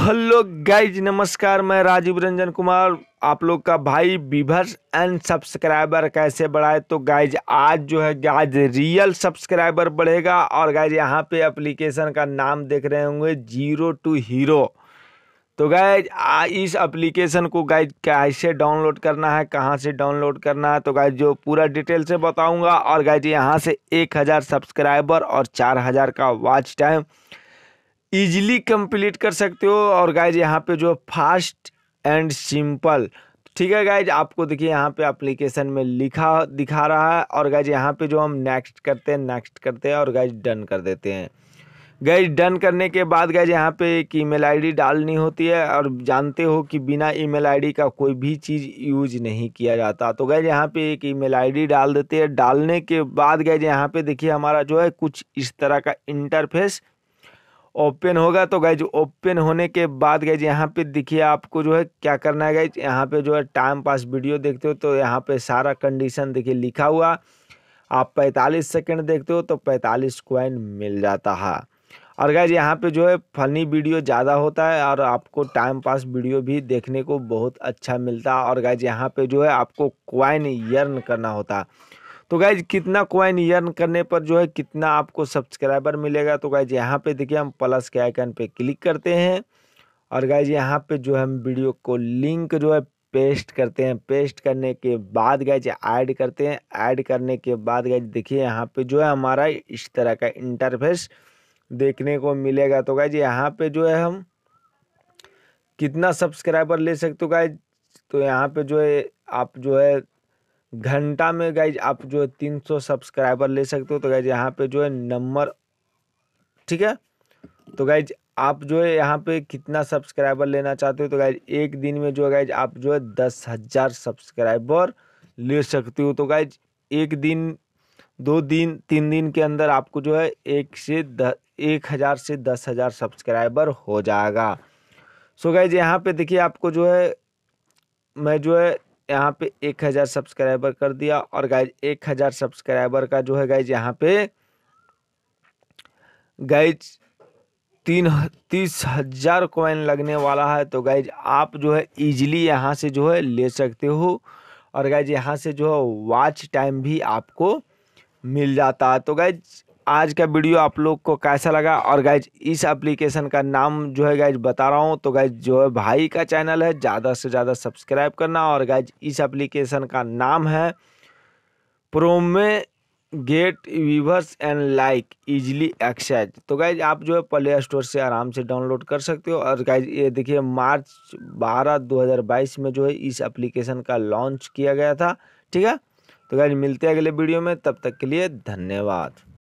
hello guys नमस्कार मैं राजीव रंजन कुमार आप लोग का भाई बीभर्स एंड सब्सक्राइबर कैसे बढ़ाए तो गाइज आज जो है गाइज रियल सब्सक्राइबर बढ़ेगा और गाइज यहाँ पे एप्लीकेशन का नाम देख रहे होंगे जीरो टू हीरो तो गाइज इस एप्लीकेशन को गाइज कैसे डाउनलोड करना है कहाँ से डाउनलोड करना है तो गाइज जो पूरा डिटेल से बताऊँगा और गाइज यहाँ से एक हज़ार सब्सक्राइबर और चार हज़ार का वॉच टाइम ईजिली कंप्लीट कर सकते हो और गाइज यहाँ पे जो फास्ट एंड सिंपल ठीक है गाइज आपको देखिए यहाँ पे एप्लीकेशन में लिखा दिखा रहा है और गाइज यहाँ पे जो हम नेक्स्ट करते हैं नेक्स्ट करते हैं और गाइज डन कर देते हैं गैज डन करने के बाद गाइज यहाँ पे एक ईमेल आईडी डालनी होती है और जानते हो कि बिना ईमेल आईडी का कोई भी चीज़ यूज नहीं किया जाता तो गैज यहाँ पे एक ईमेल आईडी डाल देते हैं डालने के बाद गाइज यहाँ पे देखिए हमारा जो है कुछ इस तरह का इंटरफेस ओपन होगा तो गैज ओपन होने के बाद गैज यहाँ पे देखिए आपको जो है क्या करना है गैज यहाँ पे जो है टाइम पास वीडियो देखते हो तो यहाँ पे सारा कंडीशन देखिए लिखा हुआ आप 45 सेकंड देखते हो तो 45 क्वाइन मिल जाता है और गैज यहाँ पे जो है फनी वीडियो ज़्यादा होता है और आपको टाइम पास वीडियो भी देखने को बहुत अच्छा मिलता है और गैज यहाँ पर जो है आपको क्वाइन यर्न करना होता है तो गाइज कितना क्वाइन यर्न करने पर जो है कितना आपको सब्सक्राइबर मिलेगा तो गाइज यहाँ पे देखिए हम प्लस के आइकन पे क्लिक करते हैं और गाइज यहाँ पे जो है हम वीडियो को लिंक जो है पेस्ट करते हैं पेस्ट करने के बाद गाइज ऐड करते हैं ऐड करने के बाद गाइज देखिए यहाँ पे जो है हमारा इस तरह का इंटरफेस देखने को मिलेगा तो गाइज यहाँ पे जो है हम कितना सब्सक्राइबर ले सकते हो गाइज तो यहाँ पे जो है आप जो है घंटा में गाइज आप जो है तीन सौ सब्सक्राइबर ले सकते हो तो गाइज यहाँ पे जो है नंबर ठीक है तो गाइज आप जो है यहाँ पे कितना सब्सक्राइबर लेना चाहते हो तो गाइज एक दिन में जो है गाइज आप जो है दस हज़ार सब्सक्राइबर ले सकते हो तो गाइज एक दिन दो दिन तीन दिन के अंदर आपको जो है एक से द एक हज़ार से दस हज़ार सब्सक्राइबर हो जाएगा सो गाइज यहाँ पे देखिए आपको जो है मैं जो है यहाँ पे एक हज़ार सब्सक्राइबर कर दिया और गाइज एक हज़ार सब्सक्राइबर का जो है गाइज यहाँ पे गाइज तीन तीस हज़ार कॉइन लगने वाला है तो गाइज आप जो है इजीली यहाँ से जो है ले सकते हो और गाइज यहाँ से जो है वॉच टाइम भी आपको मिल जाता है तो गाइज आज का वीडियो आप लोग को कैसा लगा और गाइज इस एप्लीकेशन का नाम जो है गाइज बता रहा हूँ तो गाइज जो है भाई का चैनल है ज़्यादा से ज़्यादा सब्सक्राइब करना और गाइज इस एप्लीकेशन का नाम है प्रोमे get viewers and like easily access तो गाइज आप जो है प्ले स्टोर से आराम से डाउनलोड कर सकते हो और गाइज ये देखिए मार्च बारह दो हज़ार बाईस में जो है इस एप्लीकेशन का लॉन्च किया गया था ठीक है तो गाइज मिलते हैं अगले वीडियो में तब तक के लिए धन्यवाद